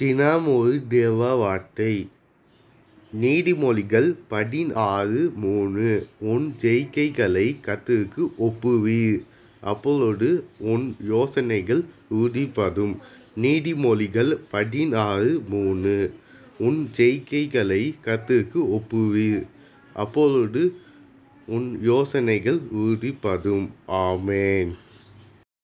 தினம் ஒரு தேவ வார்த்தை நீதிமொழிகள் பதினாறு மூணு உன் ஜெயிக்கைகளை கத்திற்கு ஒப்புவீர் அப்பொழுது உன் யோசனைகள் நீடிமொழிகள் நீதிமொழிகள் பதினாறு மூணு உன் ஜெயிக்கைகளை கத்திற்கு ஒப்புவீர் அப்பொழுது உன் யோசனைகள் உறுதிப்பதும் ஆமேன்